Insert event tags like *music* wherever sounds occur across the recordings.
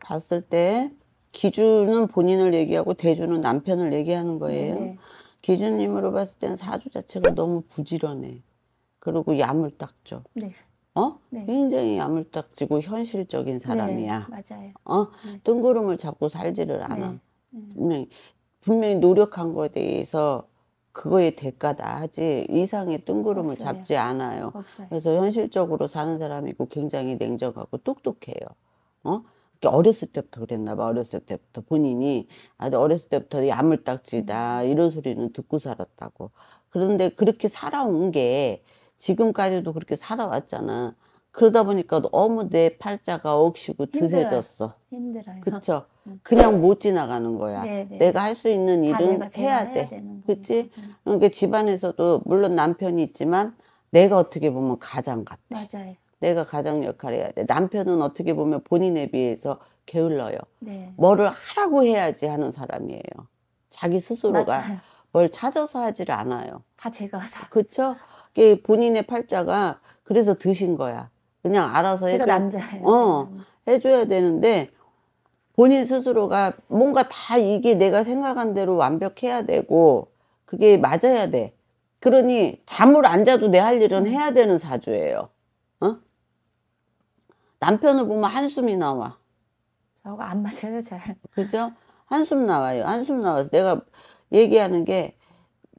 봤을 때 기준은 본인을 얘기하고 대주는 남편을 얘기하는 거예요. 네, 네. 기준님으로 봤을 때는 사주 자체가 너무 부지런해. 그리고 야물딱죠 네. 어? 네. 굉장히 야물딱지고 현실적인 네, 사람이야. 네, 맞아요. 어? 네. 뜬구름을 잡고 살지를 않아. 음. 분명히, 분명히 노력한 거에 대해서 그거의 대가다 하지 이상의 뜬구름을 없어요. 잡지 않아요. 없어요. 그래서 현실적으로 사는 사람이고 굉장히 냉정하고 똑똑해요. 어? 어렸을 때부터 그랬나 봐. 어렸을 때부터 본인이 아주 어렸을 때부터 야물딱지다 이런 소리는 듣고 살았다고. 그런데 그렇게 살아온 게 지금까지도 그렇게 살아왔잖아. 그러다 보니까 너무 내 팔자가 억시고 드세졌어. 힘들어요. 그쵸? 음. 그냥 못 지나가는 거야. 네네. 네. 내가 할 수 있는 일은 해야 돼. 그치? 음. 그러니까 집안에서도 물론 남편이 있지만 내가 어떻게 보면 가장 같아. 맞아요. 내가 가장 역할해야 을 돼. 남편은 어떻게 보면 본인에 비해서 게을러요. 네. 뭐를 하라고 해야지 하는 사람이에요. 자기 스스로가 맞아요. 뭘 찾아서 하지를 않아요. 다 제가 사. 그렇죠? 본인의 팔자가 그래서 드신 거야. 그냥 알아서 제가 해줘. 남자예요. 어, 해줘야 되는데 본인 스스로가 뭔가 다 이게 내가 생각한 대로 완벽해야 되고 그게 맞아야 돼. 그러니 잠을 안 자도 내 할 일은 네. 해야 되는 사주예요. 남편을 보면 한숨이 나와. 저거 안 맞아요, 잘. 그죠? 한숨 나와요. 한숨 나와서 내가 얘기하는 게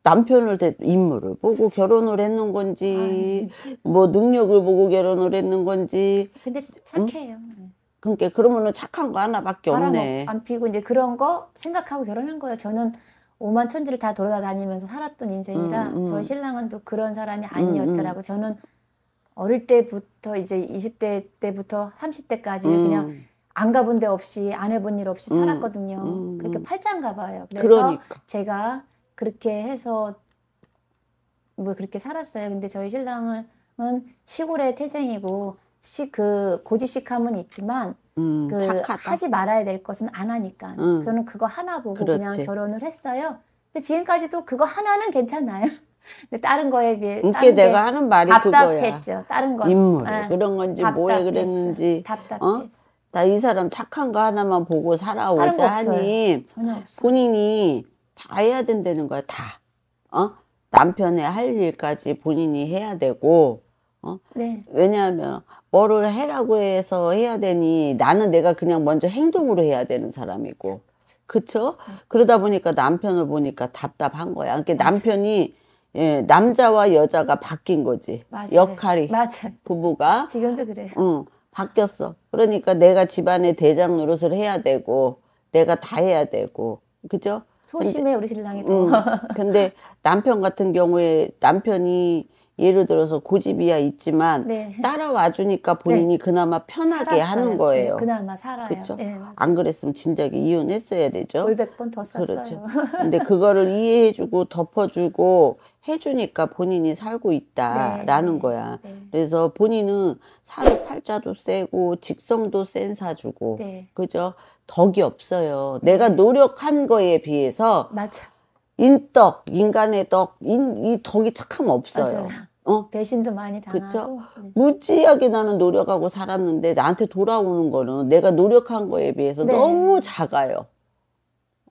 남편을 대, 인물을 보고 결혼을 했는 건지 아유. 뭐 능력을 보고 결혼을 했는 건지 근데 착해요. 응? 그러니까 그러면은 착한 거 하나밖에 없네. 안 피고 이제 그런 거 생각하고 결혼한 거예요. 저는 오만 천지를 다 돌아다니면서 살았던 인생이라 음, 음. 저희 신랑은 또 그런 사람이 아니었더라고. 음, 저는 어릴 때부터 이제 20대 때부터 30대까지 음. 그냥 안 가본 데 없이 안 해본 일 없이 음. 음. 살았거든요. 음. 그렇게 팔짱 가봐요. 그래서 그러니까. 제가 그렇게 해서 뭐 그렇게 살았어요. 근데 저희 신랑은 시골의 태생이고 시 그 고지식함은 있지만 음, 그 착하다. 하지 말아야 될 것은 안 하니까 음. 저는 그거 하나 보고 그렇지. 그냥 결혼을 했어요. 근데 지금까지도 그거 하나는 괜찮아요. 근데 다른 거에 비해 그게 내가 하는 말이 답답했죠. 그거야. 다른 거 인물 아, 그런 건지 답답했어. 뭐에 그랬는지 답답했어. 어? 나이 사람 착한 거 하나만 보고 살아오자 하니 본인이 다 해야 된다는 거야 다. 어? 남편의 할 일까지 본인이 해야 되고 어? 네. 왜냐하면 뭐를 해라고 해서 해야 되니 나는 내가 그냥 먼저 행동으로 해야 되는 사람이고 그렇죠. 그쵸? 네. 그러다 보니까 남편을 보니까 답답한 거야. 그러니까 남편이 예, 남자와 여자가 바뀐 거지. 맞아요. 역할이. 맞아요. 부부가. 지금도 그래요. 응, 바뀌었어. 그러니까 내가 집안의 대장 노릇을 해야 되고, 내가 다 해야 되고, 그죠? 소심해, 근데, 우리 신랑이 도 응, 근데 남편 같은 경우에 남편이 예를 들어서 고집이야 있지만 네. 따라와 주니까 본인이 네. 그나마 편하게 살았어요. 하는 네, 거예요. 네, 그나마 살아요. 그렇죠. 안 그랬으면 진작에 이혼했어야 되죠. 월백 번더 썼어요. 그렇죠. 근데 그거를 이해해주고 덮어주고 해주니까 본인이 살고 있다라는 네, 거야. 그래서 본인은 사주 팔자도 세고 직성도 센 사주고 그죠. 덕이 없어요. 내가 노력한 거에 비해서 맞아. 인덕, 인간의 덕, 인, 이 덕이 참 없어요. 맞아요. 어? 배신도 많이 당하고. 네. 무지하게 나는 노력하고 살았는데 나한테 돌아오는 거는 내가 노력한 거에 비해서 네. 너무 작아요.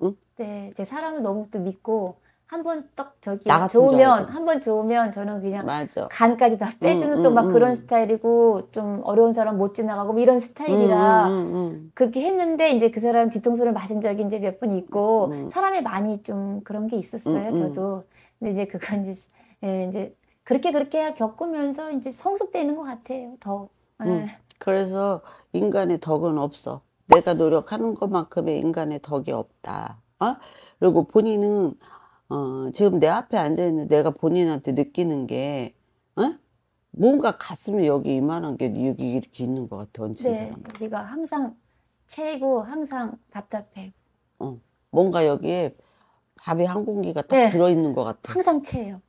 응? 네, 제 사람을 너무 또 믿고 한번딱 저기 좋으면 한 번 좋으면 저는 그냥 맞아. 간까지 다 빼주는 음, 또막 음, 그런 음. 스타일이고 좀 어려운 사람 못 지나가고 뭐 이런 스타일이라 음, 음, 음, 그렇게 했는데 이제 그 사람 뒤통수를 맞은 적이 이제 몇번 있고 사람이 많이 좀 그런 게 있었어요 저도 근데 이제 그건 이제 예, 이제 그렇게 그렇게 겪으면서 이제 성숙되는 것 같아요. 더. 음, 예. 그래서 인간의 덕은 없어. 내가 노력하는 것만큼의 인간의 덕이 없다. 어? 그리고 본인은 어, 지금 내 앞에 앉아 있는 내가 본인한테 느끼는 게 어? 뭔가 가슴에 여기 이만한 게 여기 이렇게 있는 것 같아 네, 네가 항상 채고 항상 답답해. 어, 뭔가 여기에 밥이 한 공기가 딱 네, 들어 있는 것 같아. 항상 채요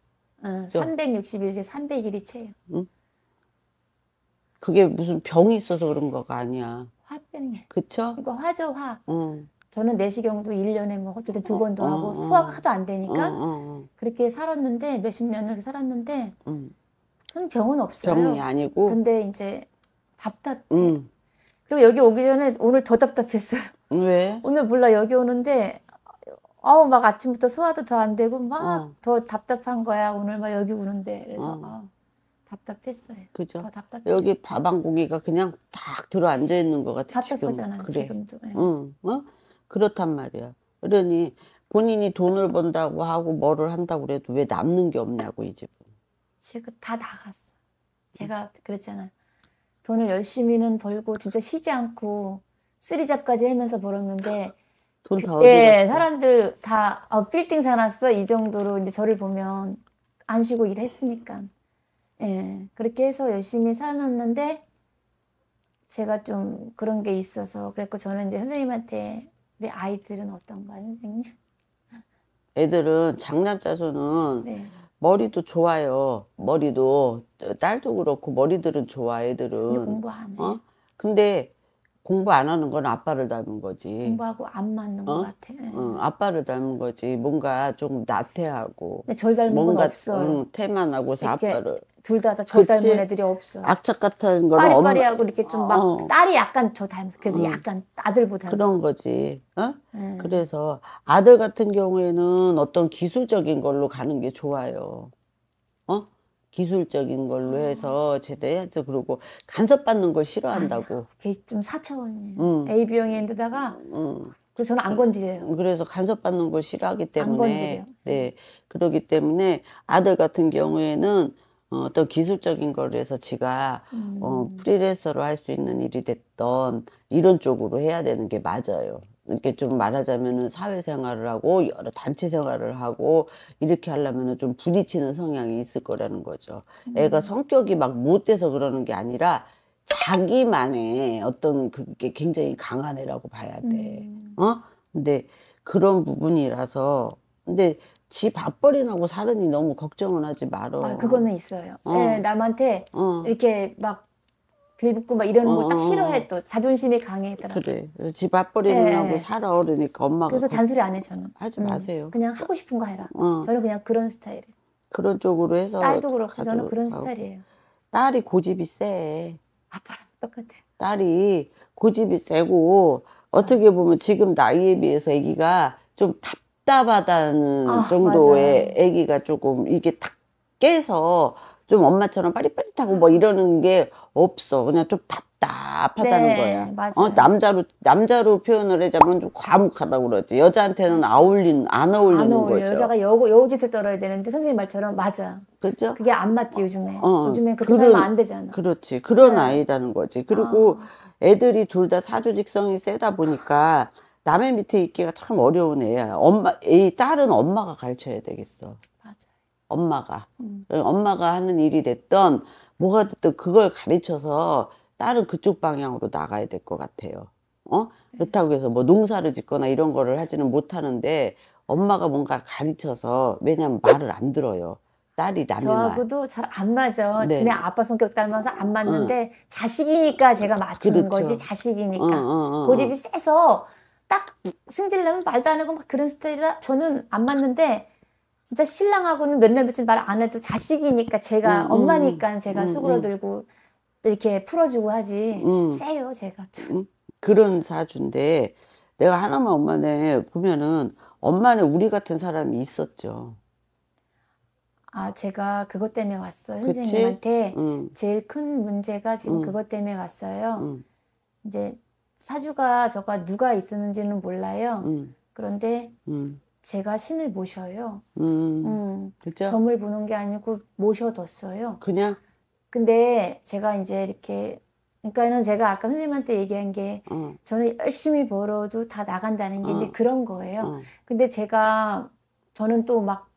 응, 361세 300일이 채요. 응? 그게 무슨 병이 있어서 그런 거가 아니야. 화병이. 그쵸? 그러 그러니까 화죠, 화. 응. 어. 저는 내시경도 1년에 뭐 어떨 때두 번도 어, 하고 어, 어. 소화가 하도 안 되니까 그렇게 살았는데 몇십 년을 살았는데 음. 그 병은 없어요. 병이 아니고. 근데 이제 답답해. 음. 그리고 여기 오기 전에 오늘 더 답답했어요. 왜? 오늘 몰라 여기 오는데 어우 막 아침부터 소화도 더 안 되고 막더 어. 답답한 거야 오늘 막 여기 우는데 그래서 어. 답답했어요. 그죠? 더 답답해. 여기 밥한 고기가 그냥 딱 들어 앉아 있는 것 같아. 답답하잖아 지금. 도 네. 예. 응, 어? 그렇단 말이야. 그러니 본인이 돈을 번다고 하고 뭐를 한다고 그래도 왜 남는 게 없냐고 이 집은. 지금 그 다 나갔어. 제가 그랬잖아. 돈을 열심히는 벌고 진짜 쉬지 않고 쓰리잡까지 하면서 벌었는데. 돈다 그 예, 사람들 다 어, 빌딩 사놨어 이 정도로 이제 저를 보면 안 쉬고 일했으니까 예 그렇게 해서 열심히 살았는데 제가 좀 그런 게 있어서 그랬고 저는 이제 선생님한테 내 아이들은 어떤가요 선생님? 애들은 장남자서는 네. 머리도 좋아요 머리도 딸도 그렇고 머리들은 좋아 애들은 공부 안 해. 어? 근데 공부 안 하는 건 아빠를 닮은 거지. 공부하고 안 맞는 어? 것 같아. 응, 어, 아빠를 닮은 거지. 뭔가 좀 나태하고. 근데 절 닮은 뭔가, 건 없어. 응, 태만 하고서 아빠를. 둘 다 절 닮은 애들이 없어. 악착 같은 걸. 는 빠리빠리하고 엄마... 이렇게 좀막 어. 딸이 약간 저 닮아서 그래도 응. 약간 아들보다 그런 거지. 어? 응. 네. 그래서 아들 같은 경우에는 어떤 기술적인 걸로 가는 게 좋아요. 기술적인 걸로 음. 해서 제대해도 그러고 간섭받는 걸 싫어한다고. 아, 그게 좀사차원이에요 음. AB형인데다가 음. 그래서 저는 안 건드려요. 음, 그래서 간섭받는 걸 싫어하기 때문에 네. 그러기 때문에 아들 같은 경우에는 어, 어떤 기술적인 걸를 해서 지가 어, 음. 어, 프리랜서로 할 수 있는 일이 됐던 이런 쪽으로 해야 되는 게 맞아요. 이렇게 좀 말하자면은 사회생활을 하고 여러 단체 생활을 하고 이렇게 하려면은 좀 부딪히는 성향이 있을 거라는 거죠. 애가 음. 성격이 막 못돼서 그러는 게 아니라 자기만의 어떤 그게 굉장히 강한 애라고 봐야 돼. 음. 어? 근데 그런 부분이라서 근데 지 밥벌이하고 사느니 너무 걱정은 하지 말어. 아, 그거는 있어요. 어. 네, 남한테 어. 이렇게 막 빌붙고 막 이러는 걸딱 어, 어. 싫어해 또 자존심이 강해더라고. 그래. 그래서 집 앞벌이는 네. 하고 예. 살아 그러니까 엄마가. 그래서 그 잔소리 안해 저는. 하지 음. 마세요. 그냥 하고 싶은 거 해라. 어. 저는 그냥 그런 스타일이에요. 그런 쪽으로 해서. 딸도 그렇고 저는 그런 하고. 스타일이에요. 딸이 고집이 세. 아빠랑 똑같아. 딸이 고집이 세고 어떻게 보면 지금 나이에 비해서 아기가 좀 답답하다는 아, 정도의 맞아요. 아기가 조금 이게 탁 깨서 좀 엄마처럼 빠릿빠릿하고 뭐 이러는 게 없어. 그냥 좀 답답하다는 네, 거야. 어, 맞아요. 어, 남자로 남자로 표현을 하자면 좀 과묵하다고 그러지. 여자한테는 아울린 안 어울리는 안 어울려. 거죠. 여자가 여 여우짓을 떨어야 되는데 선생님 말처럼 맞아. 그죠? 그게 안 맞지 요즘에. 어, 어. 요즘에 그렇게 그면안 되잖아. 그렇지. 그런 네. 아이라는 거지. 그리고 아. 애들이 둘 다 사주직성이 세다 보니까 남의 밑에 있기가 참 어려운 애야. 엄마, 이 딸은 엄마가 가르쳐야 되겠어. 맞아. 엄마가. 음. 엄마가 하는 일이 됐던 뭐가 됐든 그걸 가르쳐서 딸은 그쪽 방향으로 나가야 될 것 같아요. 어? 네. 그렇다고 해서 뭐 농사를 짓거나 이런 거를 하지는 못하는데 엄마가 뭔가 가르쳐서 왜냐면 말을 안 들어요. 딸이 남의 저하고도 잘 안 맞아. 네. 지네 아빠 성격 닮아서 안 맞는데 응. 자식이니까 제가 맞추는 그렇죠. 거지 자식이니까 응, 응, 고집이 세서 딱 승질나면 말도 안 하고 막 그런 스타일이라 저는 안 맞는데 진짜 신랑하고는 몇날 며칠 말안 해도 자식이니까 제가 음, 음 엄마니까 제가 음, 수그러들고 음. 이렇게 풀어주고 하지 음. 세요 제가 좀 그런 사주인데 내가 하나만 엄마네 보면은 엄마네 우리 같은 사람이 있었죠. 아 제가 그것 때문에 왔어요 선생님한테 음. 제일 큰 문제가 지금 음. 그것 때문에 왔어요. 음. 이제 사주가 저가 누가 있었는지는 몰라요. 그런데 제가 신을 모셔요. 음, 음. 그죠? 점을 보는 게 아니고 모셔뒀어요. 그냥? 근데 제가 이제 이렇게 그러니까는 제가 아까 선생님한테 얘기한 게 어. 저는 열심히 벌어도 다 나간다는 게 어. 이제 그런 거예요. 어. 근데 제가 저는 또 막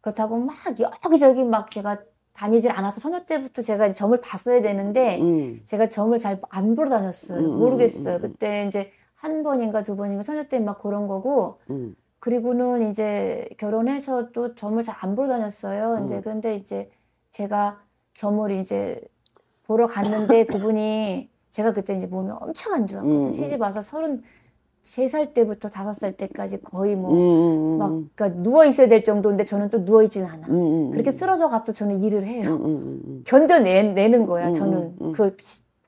그렇다고 막 여기저기 막 제가 다니질 않아서 서너 때부터 제가 이제 점을 봤어야 되는데 음. 제가 점을 잘 안 보러 다녔어요. 음, 음 모르겠어요. 음, 음, 그때 이제 한 번인가 두 번인가 서너 때막 그런 거고 음. 그리고는 이제 결혼해서 또 점을 잘 안 보러 다녔어요. 음. 이제 근데 이제 제가 점을 이제 보러 갔는데 *laughs* 그분이 제가 그때 이제 몸이 엄청 안 좋았거든요. 음. 음. 시집 와서 서른 세 살 때부터 다섯 살 때까지 거의 뭐, 음, 음, 막, 그니까 누워 있어야 될 정도인데 저는 또 누워 있진 않아. 그렇게 쓰러져 가도 저는 일을 해요. 견뎌내는 거야, 저는. 그,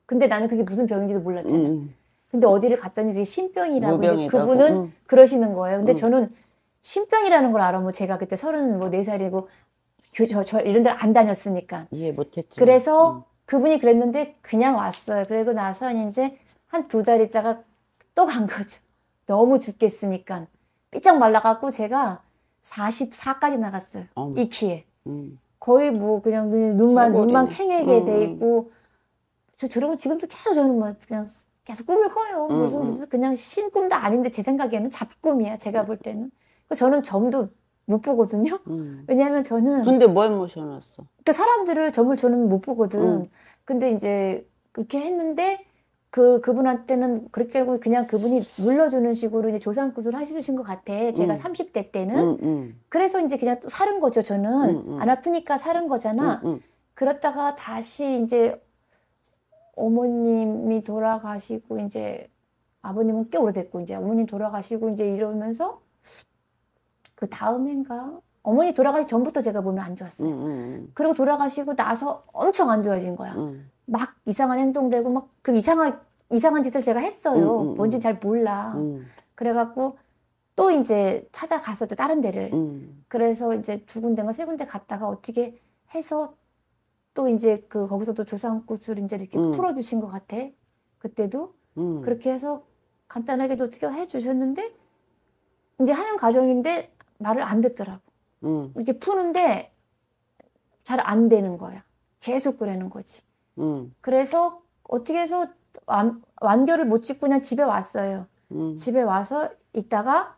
근데 나는 그게 무슨 병인지도 몰랐잖아. 음. 근데 어디를 갔더니 그게 신병이라고 근데 그분은 응. 음. 그러시는 거예요. 근데 응. 음. 저는 신병이라는 걸 알아. 뭐 제가 그때 서른 뭐네 살이고 저, 저 이런 데를 안 다녔으니까 이해 못했죠. 그래서 응. 음. 그분이 그랬는데 그냥 왔어요. 그리고 나서 이제 한 두 달 있다가 또 간 거죠. 너무 죽겠으니까 삐쩍 말라갖고 제가 44까지 나갔어요. 어. 이 키에 거의 뭐 그냥, 그냥 눈만 눈만 캥하게돼 있고 저 저러고 지금도 계속 저는 막 뭐 그냥 계속 꿈을 꿔요. 음, 무슨 음. 무슨 그냥 신 꿈도 아닌데 제 생각에는 잡꿈이야. 제가 음. 볼 때는. 저는 점도 못 보거든요. 음. 왜냐하면 저는 근데 뭘 모셔놨어? 그 사람들을 점을 저는 못 보거든. 음. 근데 이제 그렇게 했는데 그 그분한테는 그렇게 하고 그냥 그분이 눌러주는 식으로 이제 조상구슬 하시는 것 같아. 제가 음. 30대 때는 음, 그래서 이제 그냥 또 사는 거죠. 저는 안 아프니까 사는 거잖아. 그렇다가 다시 이제 어머님이 돌아가시고 이제 아버님은 꽤 오래됐고 이제 어머님 돌아가시고 이제 이러면서 그 다음 엔가 어머니 돌아가시 전부터 제가 몸이 안 좋았어요. 음, 음, 음. 그리고 돌아가시고 나서 엄청 안 좋아진 거야. 음. 막 이상한 행동되고 막 그 이상한 이상한 짓을 제가 했어요. 음, 음, 뭔지 잘 몰라. 그래갖고 또 이제 찾아가서 또 다른 데를 그래서 이제 두 군데인가 세 군데 갔다가 어떻게 해서 또 이제 그 거기서도 조상꽃을 이제 이렇게 음. 풀어주신 것 같아. 그때도 음. 그렇게 해서 간단하게도 어떻게 해주셨는데 이제 하는 과정인데 말을 안 듣더라고. 음. 이렇게 푸는데 잘 안 되는 거야. 계속 그러는 거지. 음. 그래서 어떻게 해서 완, 완결을 못 짓고 그냥 집에 왔어요. 음. 집에 와서 있다가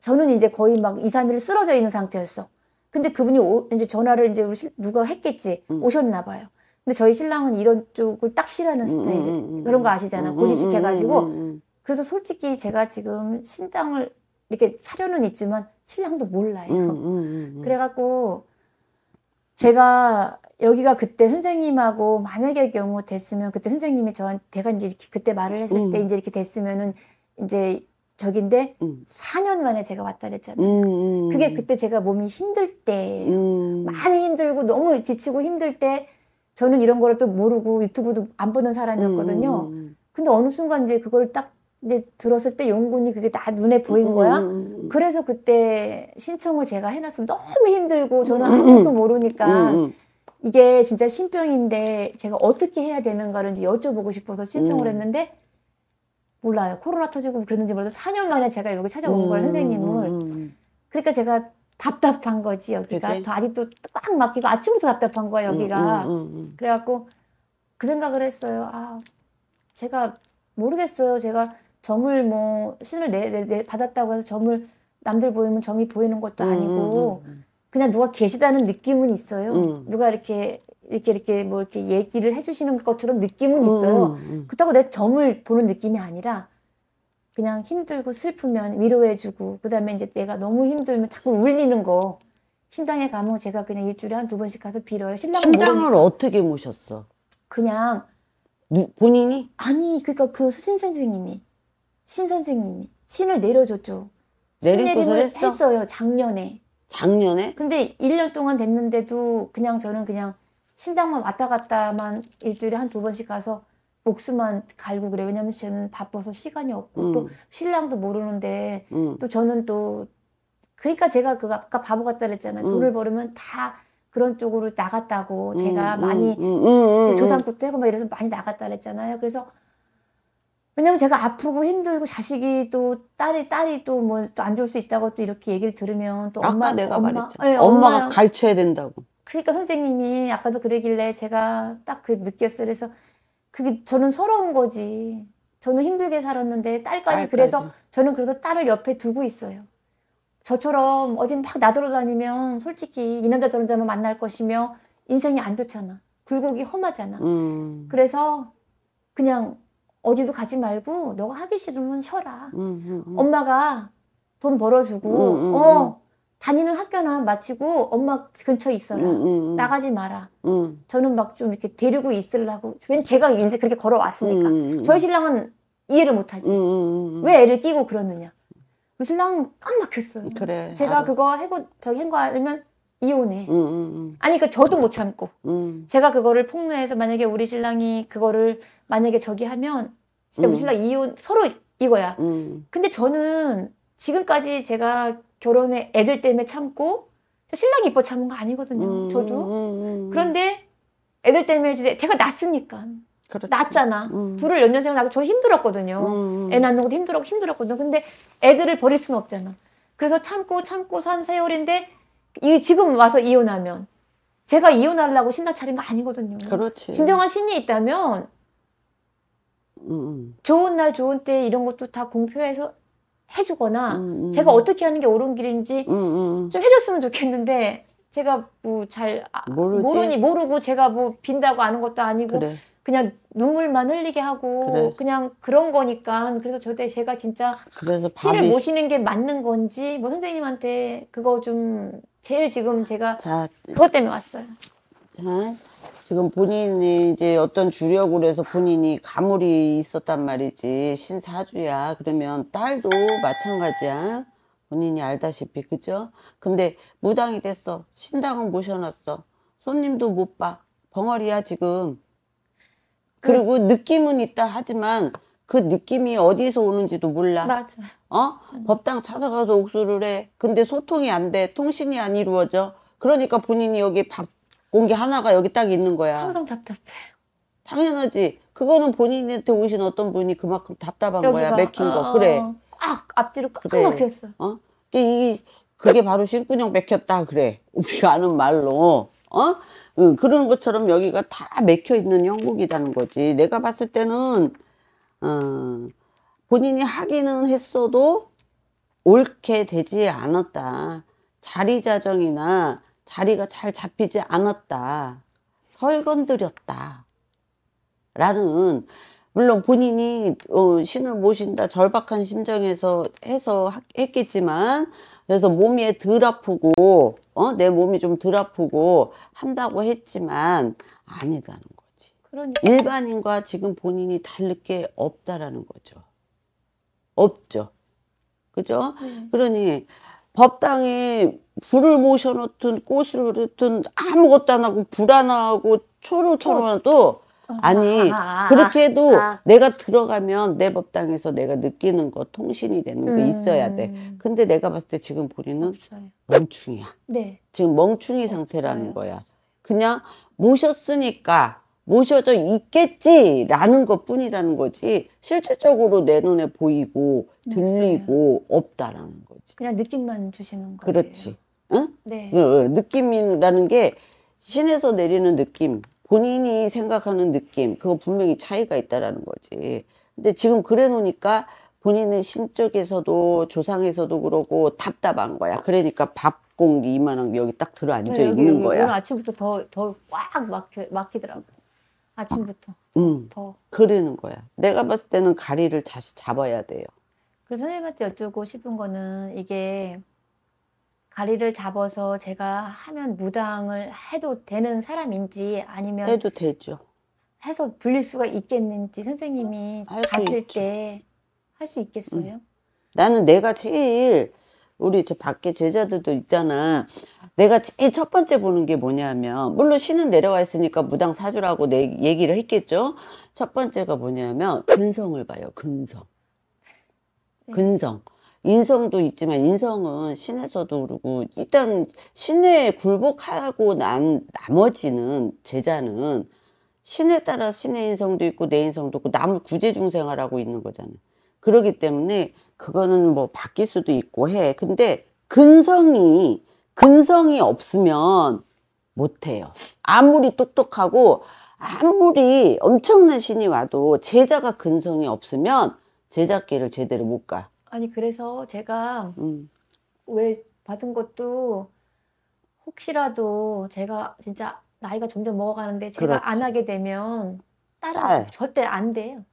저는 이제 거의 막 2, 3일 쓰러져 있는 상태였어. 근데 그분이 오, 이제 전화를 이제 우리 누가 했겠지 음. 오셨나 봐요. 근데 저희 신랑은 이런 쪽을 딱 싫어하는 음, 음, 스타일 음, 그런 거 아시잖아 고지식해가지고 그래서 솔직히 제가 지금 신당을 이렇게 차려는 있지만 신랑도 몰라요. 그래갖고 제가 여기가 그때 선생님하고 만약에 경우 됐으면 그때 선생님이 저한테 제가 이제 그때 말을 했을 때 음. 이제 이렇게 됐으면은 이제 저긴데 음. 4년 만에 제가 왔다 그랬잖아요. 음, 음. 그게 그때 제가 몸이 힘들 때 음. 많이 힘들고 너무 지치고 힘들 때 저는 이런 거를 또 모르고 유튜브도 안 보는 사람이었거든요. 음, 음, 근데 어느 순간 이제 그걸 딱 이제 들었을 때 용군이 그게 다 눈에 보인 거야. 그래서 그때 신청을 제가 해놨어. 너무 힘들고 저는 아무것도 모르니까 이게 진짜 신병인데 제가 어떻게 해야 되는가를 이제 여쭤보고 싶어서 신청을 했는데 몰라요. 코로나 터지고 그랬는지 몰라도 4년 만에 제가 여기 찾아온 음, 거예요, 선생님을. 음, 음. 그러니까 제가 답답한 거지, 여기가. 더 아직도 꽉 막히고 아침부터 답답한 거야, 음, 여기가. 음, 음, 그래갖고 그 생각을 했어요. 아, 제가 모르겠어요. 제가 점을 뭐, 신을 내, 내, 내 받았다고 해서 점을 남들 보이면 점이 보이는 것도 아니고. 그냥 누가 계시다는 느낌은 있어요. 음. 누가 이렇게 이렇게 이렇게 뭐 이렇게 얘기를 해주시는 것처럼 느낌은 음, 있어요. 음, 음. 그렇다고 내 점을 보는 느낌이 아니라 그냥 힘들고 슬프면 위로해주고 그다음에 이제 내가 너무 힘들면 자꾸 울리는 거 신당에 가면 제가 그냥 일주일에 한 두 번씩 가서 빌어요. 신당 을 모르니까. 어떻게 모셨어? 그냥 누, 본인이 아니 그러니까 그 신 선생님이 신 선생님이 신을 내려줬죠. 내림을 했 했어요 작년에. 작년에? 근데 1년 동안 됐는데도 그냥 저는 그냥 신당만 왔다 갔다만 일주일에 한 두 번씩 가서 목수만 갈고 그래. 요 왜냐면 저는 바빠서 시간이 없고 음. 또 신랑도 모르는데 음. 또 저는 또 그러니까 제가 그 아까 바보 같다 그랬잖아요. 음. 돈을 벌으면 다 그런 쪽으로 나갔다고 제가 음, 음, 많이 음, 조상국도 하고 막 이래서 많이 나갔다 그랬잖아요. 그래서 왜냐면 제가 아프고 힘들고 자식이 또 딸이 딸이 또 뭐 또 안 좋을 수 있다고 또 이렇게 얘기를 들으면 또 엄마 내가 엄마, 말했잖아. 네, 엄마가 엄마, 가르쳐야 된다고. 그러니까 선생님이 아까도 그러길래 제가 딱 그 느꼈어요. 그래서 그게 저는 서러운 거지. 저는 힘들게 살았는데 딸까지, 딸까지. 그래서 저는 그래서 딸을 옆에 두고 있어요. 저처럼 어디 막 나돌아다니면 솔직히 이 남자 저 남자만 만날 것이며 인생이 안 좋잖아. 굴곡이 험하잖아. 음. 그래서 그냥 어디도 가지 말고 너가 하기 싫으면 쉬어라. 음, 음, 음. 엄마가 돈 벌어주고 음, 음, 어 다니는 학교나 마치고 엄마 근처에 있어라. 나가지 마라. 저는 막 좀 이렇게 데리고 있으려고 왠지 제가 인생 그렇게 걸어왔으니까 저희 신랑은 이해를 못하지. 왜 애를 끼고 그러느냐. 우리 신랑 깜막혔어요. 그래. 제가 알아. 그거 해고 저기 한거 알면 이혼해. 음, 음, 음. 아니, 그 그러니까 저도 못 참고. 제가 그거를 폭로해서 만약에 우리 신랑이 그거를 만약에 저기 하면 진짜 우리 음. 신랑 이혼 서로 이거야. 음. 근데 저는 지금까지 제가 결혼에 애들 때문에 참고 신랑이 이뻐 참은 거 아니거든요. 음, 저도. 그런데 애들 때문에 이제 제가 낳았으니까. 그렇죠. 낳았잖아. 음. 둘을 연년생 낳고 저 힘들었거든요. 음. 애 낳는 것도 힘들었고 힘들었거든요. 근데 애들을 버릴 수는 없잖아. 그래서 참고 참고 산 세월인데 이 지금 와서 이혼하면 제가 이혼하려고 신랑 차린 거 아니거든요. 그렇지. 진정한 신이 있다면 음, 음. 좋은 날 좋은 때 이런 것도 다 공표해서 해주거나 음, 음. 제가 음. 어떻게 하는 게 옳은 길인지 좀 해줬으면 좋겠는데 제가 뭐잘 아, 모르니 모르고 제가 뭐 빈다고 아는 것도 아니고 그래. 그냥 눈물만 흘리게 하고 그래. 그냥 그런 거니까 그래서 저 때 제가 진짜 그래서 밥이... 를 모시는 게 맞는 건지 뭐 선생님한테 그거 좀 제일 지금 제가 자, 그것 때문에 왔어요. 자, 지금 본인이 이제 어떤 주력으로 해서 본인이 가물이 있었단 말이지. 신사주야. 그러면 딸도 마찬가지야. 본인이 알다시피, 그죠? 근데 무당이 됐어. 신당은 모셔놨어. 손님도 못 봐. 벙어리야, 지금. 그리고 네. 느낌은 있다 하지만 그 느낌이 어디서 오는지도 몰라. 맞아. 어? 응. 법당 찾아가서 옥수를 해. 근데 소통이 안 돼. 통신이 안 이루어져. 그러니까 본인이 여기 밥 공기 하나가 여기 딱 있는 거야. 항상 답답해. 당연하지. 그거는 본인한테 오신 어떤 분이 그만큼 답답한 여기가, 거야. 맥힌 거. 어, 그래. 어, 어. 꽉 앞뒤로 꽉 그래. 막혔어. 어? 이게 그게 바로 신구녕 맥혔다 그래. *laughs* 우리가 아는 말로. 어? 응, 그런 것처럼 여기가 다 맥혀 있는 형국이라는 거지. 내가 봤을 때는 어, 본인이 하기는 했어도 옳게 되지 않았다. 자리 자정이나 자리가 잘 잡히지 않았다. 설건드렸다. 라는 물론 본인이 어, 신을 모신다 절박한 심정에서 해서 했겠지만 그래서 몸이 덜 아프고 어? 내 몸이 좀 덜 아프고 한다고 했지만 아니다는 거지 그러니까. 일반인과 지금 본인이 다를 게 없다라는 거죠 없죠 그죠 네. 그러니 법당에 불을 모셔놓든 꽃을 그렇든 아무것도 안 하고 불안하고 초로토로도 어. 아니 아, 아, 아, 그렇게 해도 아. 내가 들어가면 내 법당에서 내가 느끼는 거 통신이 되는 거 음. 있어야 돼. 근데 내가 봤을 때 지금 본인은 멍충이야. 네. 지금 멍충이 상태라는 거야. 그냥 모셨으니까 모셔져 있겠지라는 것 뿐이라는 거지 실질적으로 내 눈에 보이고 네, 들리고 없다라는 거지. 그냥 느낌만 주시는 거예요. 그렇지. 응? 네. 어, 어, 느낌이라는 게 신에서 내리는 느낌, 본인이 생각하는 느낌, 그거 분명히 차이가 있다라는 거지. 근데 지금 그래 놓으니까 본인은 신 쪽에서도 조상에서도 그러고 답답한 거야. 그러니까 밥 공기 이만한 게 여기 딱 들어 앉아 네, 있는 거야. 오늘 아침부터 더 더 꽉 막히더라고. 아침부터. 음. 더. 그리는 거야. 내가 봤을 때는 가리를 다시 잡아야 돼요. 그리고 선생님한테 여쭈고 싶은 거는 이게 가리를 잡아서 제가 하면 무당을 해도 되는 사람인지 아니면 해도 되죠. 해서 불릴 수가 있겠는지 선생님이 갔을 때 할 수 있겠어요? 음. 나는 내가 제일 우리 저 밖에 제자들도 있잖아. 내가 제일 첫 번째 보는 게 뭐냐면 물론 신은 내려와 있으니까 무당 사주라고 내 얘기를 했겠죠. 첫 번째가 뭐냐면 근성을 봐요. 근성. 네. 근성. 인성도 있지만 인성은 신에서도 그러고 일단 신에 굴복하고 난 나머지는 제자는 신에 따라 신의 인성도 있고 내 인성도 있고 남을 구제중생활하고 있는 거잖아요. 그러기 때문에 그거는 뭐 바뀔 수도 있고 해. 근데 근성이 근성이 없으면 못해요. 아무리 똑똑하고 아무리 엄청난 신이 와도 제자가 근성이 없으면 제작길를 제대로 못 가. 아니 그래서 제가 음. 왜 받은 것도 혹시라도 제가 진짜 나이가 점점 먹어가는데 제가 그렇지. 안 하게 되면 따라 딸. 절대 안 돼요.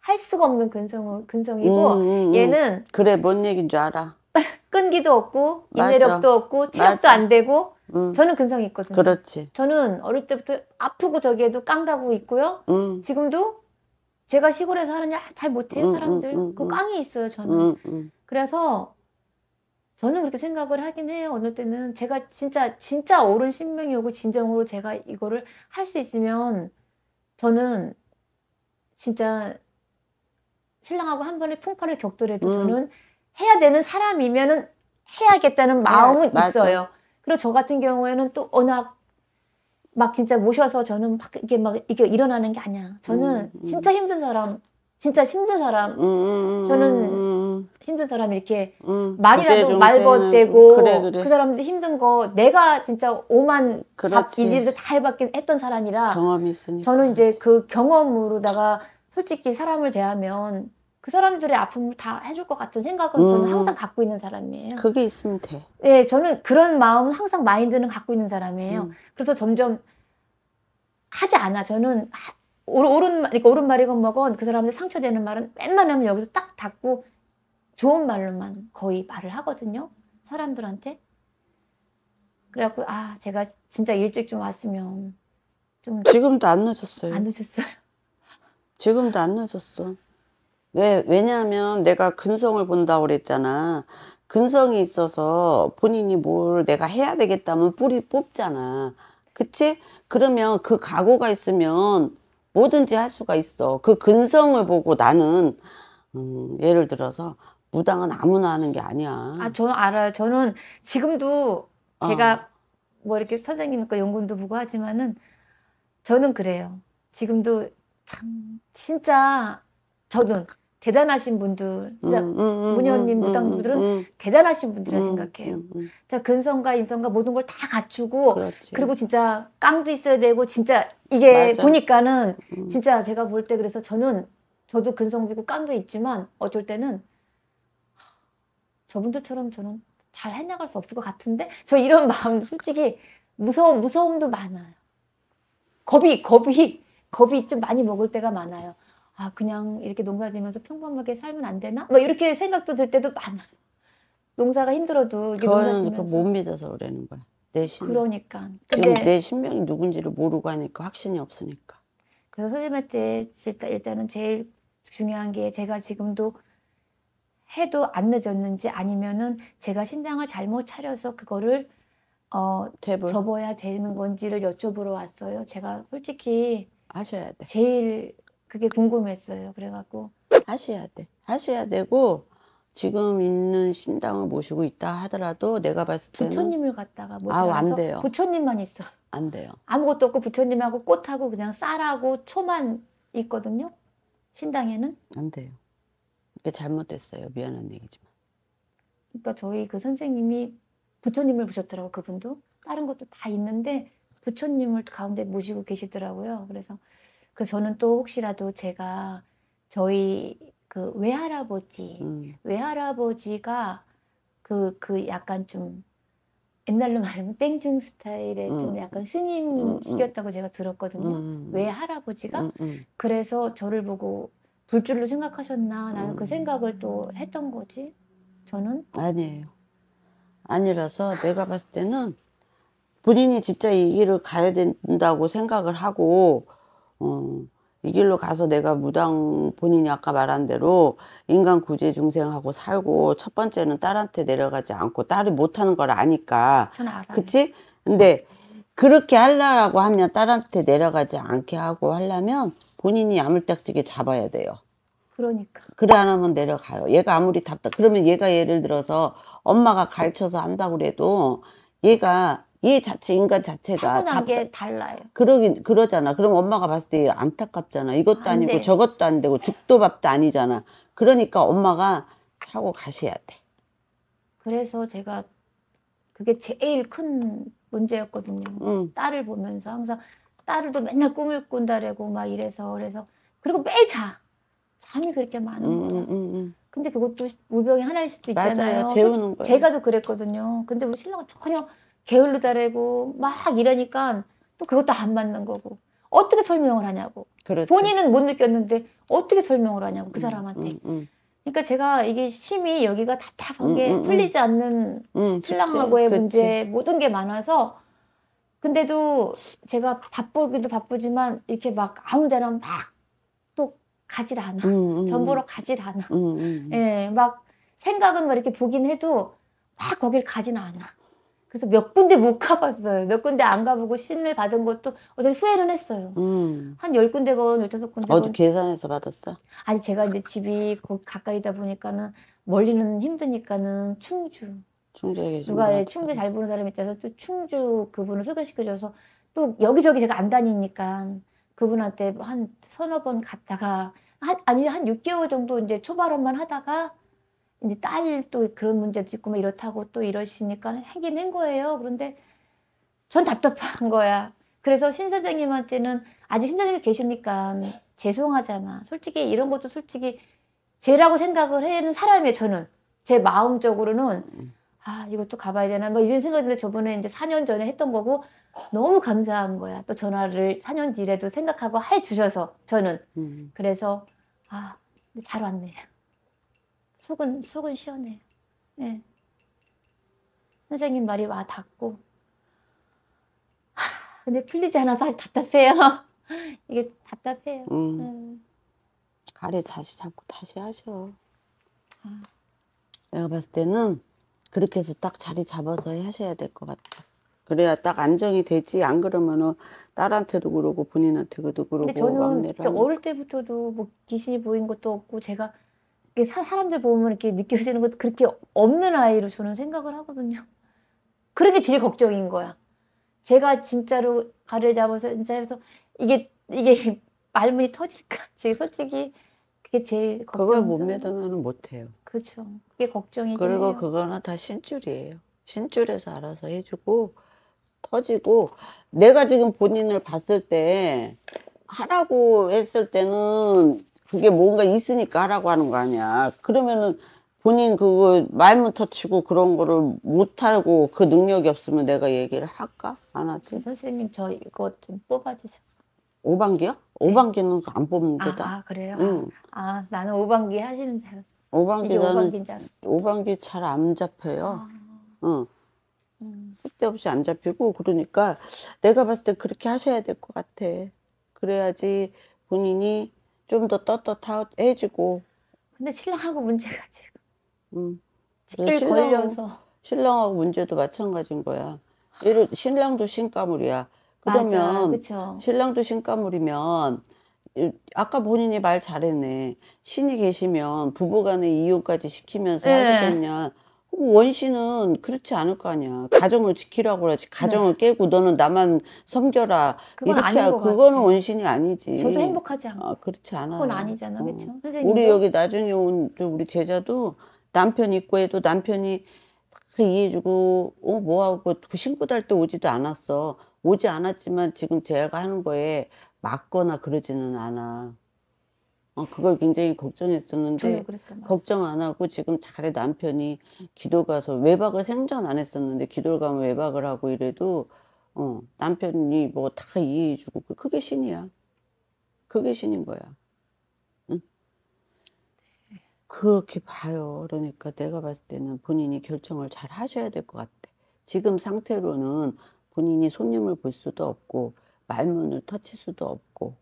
할 수가 없는 근성, 근성이고 음, 음, 음, 얘는 그래 뭔얘긴줄 알아. *laughs* 끈기도 없고 인내력도 맞아. 없고 체력도 맞아. 안 되고 음. 저는 근성이 있거든요. 그렇지. 저는 어릴 때부터 아프고 저기에도 깡다고 있고요. 음. 지금도 제가 시골에서 하느냐 잘 못해요 음, 사람들. 그 깡이 있어요 저는. 그래서 저는 그렇게 생각을 하긴 해요. 어느 때는 제가 진짜 진짜 옳은 신명이 오고 진정으로 제가 이거를 할 수 있으면 저는 진짜 신랑하고 한 번의 풍파를 겪더라도 음. 저는 해야 되는 사람이면은 해야겠다는 네, 마음은 네, 있어요. 그리고 저 같은 경우에는 또 워낙 막 진짜 모셔서 저는 막 이게 막 이게 일어나는 게 아니야. 저는 음, 음. 진짜 힘든 사람, 진짜 힘든 사람, 음, 음, 음 저는 힘든 사람 이렇게 말이라도 말벗대고 그래, 그래. 그 사람들 힘든 거 내가 진짜 오만 잡기 을다 해봤긴 했던 사람이라 경험이 있으니까 저는 이제 그 경험으로다가 솔직히 사람을 대하면 그 사람들의 아픔을 다 해줄 것 같은 생각은 음. 저는 항상 갖고 있는 사람이에요. 그게 있으면 돼. 네, 저는 그런 마음은 항상 마인드는 갖고 있는 사람이에요. 음. 그래서 점점 하지 않아. 저는 옳은, 옳 그러니까 옳은 말이건 뭐건 그 사람한테 상처되는 말은 웬만하면 여기서 딱 닫고 좋은 말로만 거의 말을 하거든요. 사람들한테. 그래갖고, 아, 제가 진짜 일찍 좀 왔으면 좀. 지금도 안 늦었어요. 안 늦었어요. 지금도 안 늦었어. 왜, 왜냐하면 내가 근성을 본다고 그랬잖아. 근성이 있어서 본인이 뭘 내가 해야 되겠다면 뿌리 뽑잖아. 그치? 그러면 그 각오가 있으면 뭐든지 할 수가 있어. 그 근성을 보고 나는, 음, 예를 들어서 무당은 아무나 하는 게 아니야. 아, 저는 알아요. 저는 지금도 어. 제가 어. 뭐 이렇게 선생님과 연구도 보고 하지만은 저는 그래요. 지금도 참, 진짜 저는 대단하신 분들, 진짜 음, 음, 음, 문현님, 무당님들은 대단하신 분들이라 생각해요. 자 근성과 인성과 모든 걸 다 갖추고 그렇지. 그리고 진짜 깡도 있어야 되고 진짜 이게 맞아. 보니까는 진짜 제가 볼 때 그래서 저는 저도 근성도 있고 깡도 있지만 어쩔 때는 저분들처럼 저는 잘 해나갈 수 없을 것 같은데 저 이런 *laughs* 마음 솔직히 무서움 무서움도 많아요. 겁이 겁이 겁이 좀 많이 먹을 때가 많아요. 아 그냥 이렇게 농사지면서 평범하게 살면 안 되나? 막 뭐 이렇게 생각도 들 때도 많아. 농사가 힘들어도 그러니못 믿어서 그러는 거야. 내 신. 그러니까. 지금 내 신명이 누군지를 모르고 하니까 확신이 없으니까. 그래서 선생님한테 일단은 제일 중요한 게 제가 지금도 해도 안 늦었는지 아니면은 제가 신당을 잘못 차려서 그거를 어 대불. 접어야 되는 건지를 여쭤보러 왔어요. 제가 솔직히 하셔야 돼. 제일 그게 궁금했어요. 그래갖고 하셔야 돼. 하셔야 되고 지금 있는 신당을 모시고 있다 하더라도 내가 봤을 때는 부처님을 갖다가 아안 돼요. 부처님만 있어. 안 돼요. 아무것도 없고 부처님하고 꽃하고 그냥 쌀하고 초만 있거든요. 신당에는 안 돼요. 그게 잘못됐어요. 미안한 얘기지만. 그러니까 저희 그 선생님이 부처님을 보셨더라고 그분도 다른 것도 다 있는데 부처님을 가운데 모시고 계시더라고요. 그래서 그 저는 또 혹시라도 제가 저희 그 외할아버지, 음. 외할아버지가 그, 그 약간 좀 옛날로 말하면 땡중 스타일의 음. 좀 약간 스님식이다고 음. 음. 제가 들었거든요. 음, 음, 외할아버지가. 그래서 저를 보고 불줄로 생각하셨나 나는 그 생각을 또 했던 거지. 저는? 아니에요. 아니라서 내가 봤을 때는 본인이 진짜 이 길을 가야 된다고 생각을 하고 어, 이 길로 가서 내가 무당 본인이 아까 말한 대로 인간 구제 중생하고 살고 첫 번째는 딸한테 내려가지 않고 딸이 못하는 걸 아니까 그치 근데 그렇게 하려고 하면 딸한테 내려가지 않게 하고 하려면 본인이 야물딱지게 잡아야 돼요 그러니까 그래 안 하면 내려가요 얘가 아무리 답답 그러면 얘가 예를 들어서 엄마가 가르쳐서 한다고 그래도 얘가 얘 자체 인간 자체가 타게 달라요. 그러긴 그러잖아. 그럼 엄마가 봤을 때 안타깝잖아. 이것도 아니고 돼. 저것도 안 되고 죽도 밥도 아니잖아. 그러니까 엄마가 차고 가셔야 돼. 그래서 제가 그게 제일 큰 문제였거든요. 응. 딸을 보면서 항상 딸도 맨날 꿈을 꾼다라고 막 이래서 그래서 그리고 매일 자. 잠이 그렇게 많은 거야. 음, 음. 근데 그것도 우병이 하나일 수도 있잖아요. 맞아요. 재우는 거예요. 제가도 그랬거든요. 근데 우리 신랑은 전혀 게을르다래고막 이러니까 또 그것도 안 맞는 거고 어떻게 설명을 하냐고 그렇죠. 본인은 못 느꼈는데 어떻게 설명을 하냐고 그 음, 사람한테 음, 음, 그러니까 제가 이게 심히 여기가 답답한 음, 게 음, 풀리지 않는 신랑하고의 문제 모든 게 많아서 근데도 제가 바쁘기도 바쁘지만 이렇게 막 아무 데나 막 또 가질 않아. 음, 음. 전보러 가질 않아. 음, 예, 막 생각은 막 이렇게 보긴 해도 막 거길 가지는 않아. 그래서 몇 군데 못 가봤어요. 몇 군데 안 가보고 신을 받은 것도 어제 후회는 했어요. 음. 한열 군데 건, 열다섯 군데 건. 어디 계산해서 받았어? 아니, 제가 이제 집이 곧 가까이다 보니까는 멀리는 힘드니까는 충주. 충주에 계신 누가 예, 충주 잘 보는 사람이 있다서 또 충주 그분을 소개시켜줘서 또 여기저기 제가 안 다니니까 그분한테 한 서너 번 갔다가 한, 아니, 한 6개월 정도 이제 초바람만 하다가 이제 딸또 그런 문제도 있고 막 이렇다고 또 이러시니까 하긴 한 거예요. 그런데 전 답답한 거야. 그래서 신 선생님한테는 아직 신 선생님이 계시니까 죄송하잖아. 솔직히 이런 것도 솔직히 죄라고 생각을 해는 사람이에요. 저는 제 마음적으로는 아 이것도 가봐야 되나 뭐 이런 생각인데 저번에 이제 4년 전에 했던 거고 너무 감사한 거야. 또 전화를 4년 뒤에도 생각하고 해 주셔서 저는 음. 그래서 아 잘 왔네. 속은 속은 시원해요. 네. 예. 선생님 말이 와 닿고 하, 근데 풀리지 않아서 아직 답답해요. *laughs* 이게 답답해요. 음. 음. 가래 다시 잡고 다시 하셔. 아. 내가 봤을 때는 그렇게 해서 딱 자리 잡아서 하셔야 될 것 같아. 그래야 딱 안정이 되지. 안 그러면은 딸한테도 그러고 본인한테도 그러고 막내를 그러니까 어릴 때부터도 뭐 귀신이 보인 것도 없고 제가 사, 람들 보면 이렇게 느껴지는 것도 그렇게 없는 아이로 저는 생각을 하거든요. 그런 게 제일 걱정인 거야. 제가 진짜로 발을 잡아서 진짜 해서 이게 이게 말문이 *laughs* 터질까? *laughs* 지 솔직히 그게 제일 걱정. 그걸 못 믿으면 못해요. 그렇죠. 그게 걱정이 그리고 해요. 그거는 다 신줄이에요. 신줄에서 알아서 해주고 터지고 내가 지금 본인을 봤을 때 하라고 했을 때는 그게 뭔가 있으니까 하라고 하는 거 아니야. 그러면은 본인 그거 말문 터치고 그런 거를 못하고 그 능력이 없으면 내가 얘기를 할까? 안 하지? 선생님 저 이거 좀 뽑아주세요. 오반기요? 네. 오반기는 안 뽑는 아, 다 아, 그래요? 응. 아, 아 나는 오반기 하시는 줄알 오반기 나는 오반기 잘 안 잡혀요. 아. 응. 음. 쓸없이안 잡히고 그러니까 내가 봤을 때 그렇게 하셔야 될 것 같아. 그래야지 본인이 좀더 떳떳해지고. 근데 신랑하고 문제가 지금. 음. 제일 걸려서. 신랑하고 문제도 마찬가지인 거야. 예를 신랑도 신가물이야. 그러면 맞아, 신랑도 신가물이면 아까 본인이 말 잘했네. 신이 계시면 부부간의 이혼까지 시키면서 네. 하시겠냐. 원씨는 그렇지 않을 거 아니야. 가정을 지키라고 그러지. 네. 가정을 네. 깨고 너는 나만 섬겨라. 이렇게 하 그거는 원신이 아니지. 저도 행복하지 않 아, 그렇지 않아. 그건 아니잖아, 어. 그렇죠? 우리 여기 나중에 온 우리 제자도 남편 있고 해도 남편이 다 이해해주고 어 뭐하고 그 신고 달때 오지도 않았어. 오지 않았지만 지금 제가 하는 거에 맞거나 그러지는 않아. 어, 그걸 굉장히 걱정했었는데 걱정 안 하고 지금 잘해 남편이 기도 가서 외박을 생전 안 했었는데 기도를 가면 외박을 하고 이래도 어, 남편이 뭐 다 이해해주고 그게 신이야. 그게 신인 거야. 그렇게 봐요. 그러니까 내가 봤을 때는 본인이 결정을 잘 하셔야 될 것 같아. 지금 상태로는 본인이 손님을 볼 수도 없고 말문을 터칠 수도 없고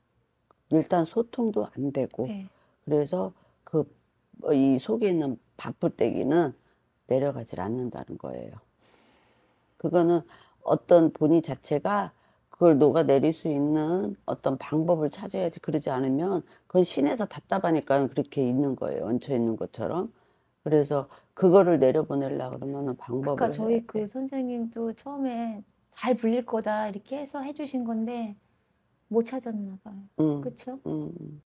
일단 소통도 안 되고 네. 그래서 그이 어, 속에 있는 바풀떼기는 내려가질 않는다는 거예요. 그거는 어떤 본인 자체가 그걸 녹아내릴 수 있는 어떤 방법을 찾아야지 그러지 않으면 그건 신에서 답답하니까 그렇게 있는 거예요. 얹혀 있는 것처럼. 그래서 그거를 내려보내려 그러면 방법을 그러니까 저희 그 선생님도 처음에 잘 불릴 거다 이렇게 해서 해주신 건데 못 찾았나 봐요. 음. 그렇죠? 음.